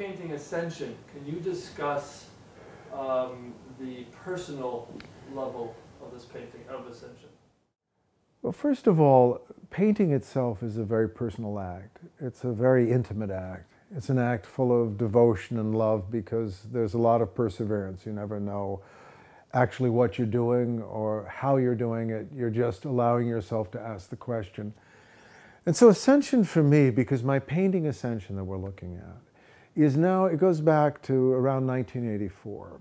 painting Ascension, can you discuss um, the personal level of this painting of Ascension? Well, first of all, painting itself is a very personal act. It's a very intimate act. It's an act full of devotion and love because there's a lot of perseverance. You never know actually what you're doing or how you're doing it. You're just allowing yourself to ask the question. And so Ascension for me, because my painting Ascension that we're looking at is now, it goes back to around 1984.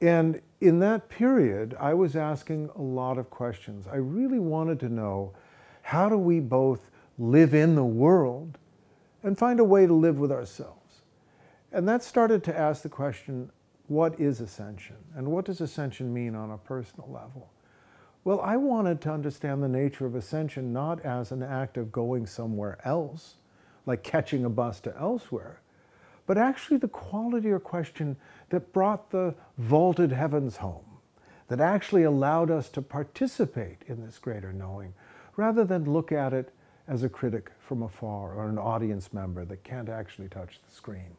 And in that period, I was asking a lot of questions. I really wanted to know how do we both live in the world and find a way to live with ourselves? And that started to ask the question what is ascension? And what does ascension mean on a personal level? Well, I wanted to understand the nature of ascension not as an act of going somewhere else, like catching a bus to elsewhere, but actually the quality or question that brought the vaulted heavens home, that actually allowed us to participate in this greater knowing, rather than look at it as a critic from afar or an audience member that can't actually touch the screen.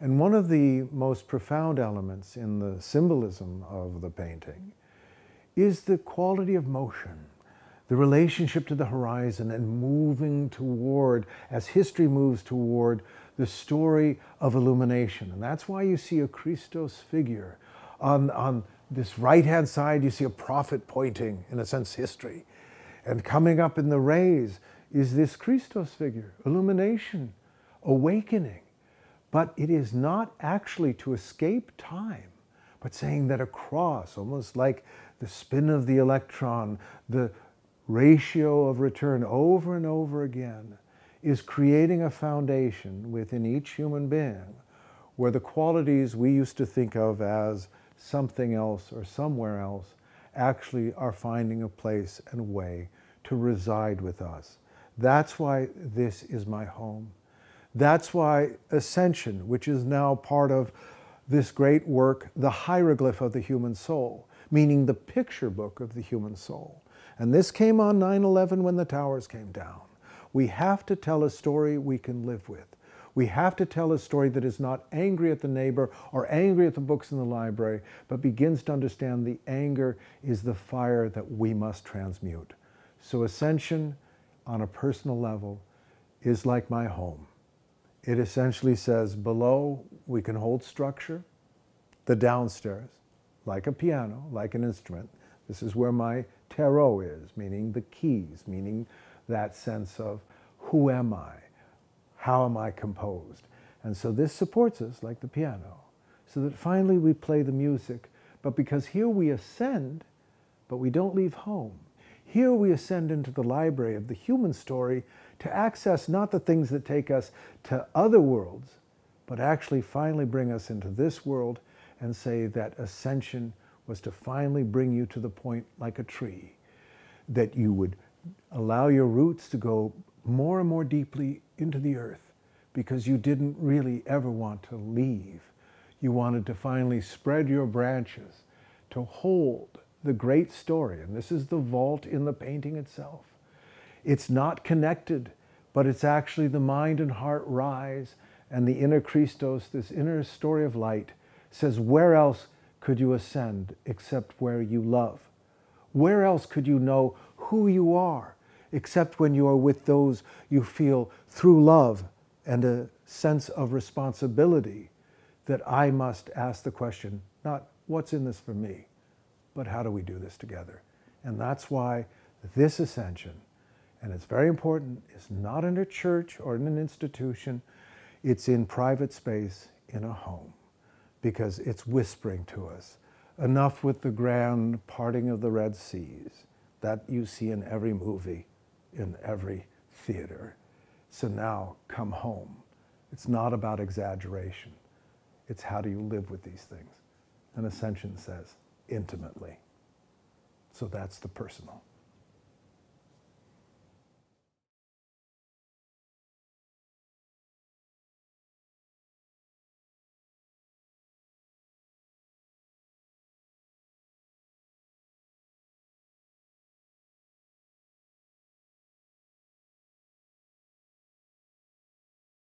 And one of the most profound elements in the symbolism of the painting is the quality of motion the relationship to the horizon and moving toward, as history moves toward, the story of illumination. And that's why you see a Christos figure. On, on this right hand side, you see a prophet pointing, in a sense, history. And coming up in the rays is this Christos figure, illumination, awakening. But it is not actually to escape time, but saying that across, almost like the spin of the electron, the, ratio of return over and over again is creating a foundation within each human being where the qualities we used to think of as something else or somewhere else actually are finding a place and way to reside with us. That's why this is my home. That's why ascension, which is now part of this great work, the hieroglyph of the human soul, meaning the picture book of the human soul, and this came on 9 11 when the towers came down. We have to tell a story we can live with. We have to tell a story that is not angry at the neighbor or angry at the books in the library, but begins to understand the anger is the fire that we must transmute. So, ascension on a personal level is like my home. It essentially says below we can hold structure, the downstairs, like a piano, like an instrument. This is where my tarot is, meaning the keys, meaning that sense of who am I? How am I composed? And so this supports us like the piano, so that finally we play the music. But because here we ascend, but we don't leave home. Here we ascend into the library of the human story to access not the things that take us to other worlds, but actually finally bring us into this world and say that ascension was to finally bring you to the point like a tree that you would allow your roots to go more and more deeply into the earth because you didn't really ever want to leave. You wanted to finally spread your branches to hold the great story. And this is the vault in the painting itself. It's not connected, but it's actually the mind and heart rise and the inner Christos, this inner story of light, says, Where else could you ascend except where you love? Where else could you know who you are except when you are with those you feel through love and a sense of responsibility that I must ask the question, not what's in this for me, but how do we do this together? And that's why this ascension, and it's very important, is not in a church or in an institution, it's in private space in a home because it's whispering to us. Enough with the grand parting of the Red Seas that you see in every movie, in every theater. So now come home. It's not about exaggeration. It's how do you live with these things? And Ascension says, intimately. So that's the personal.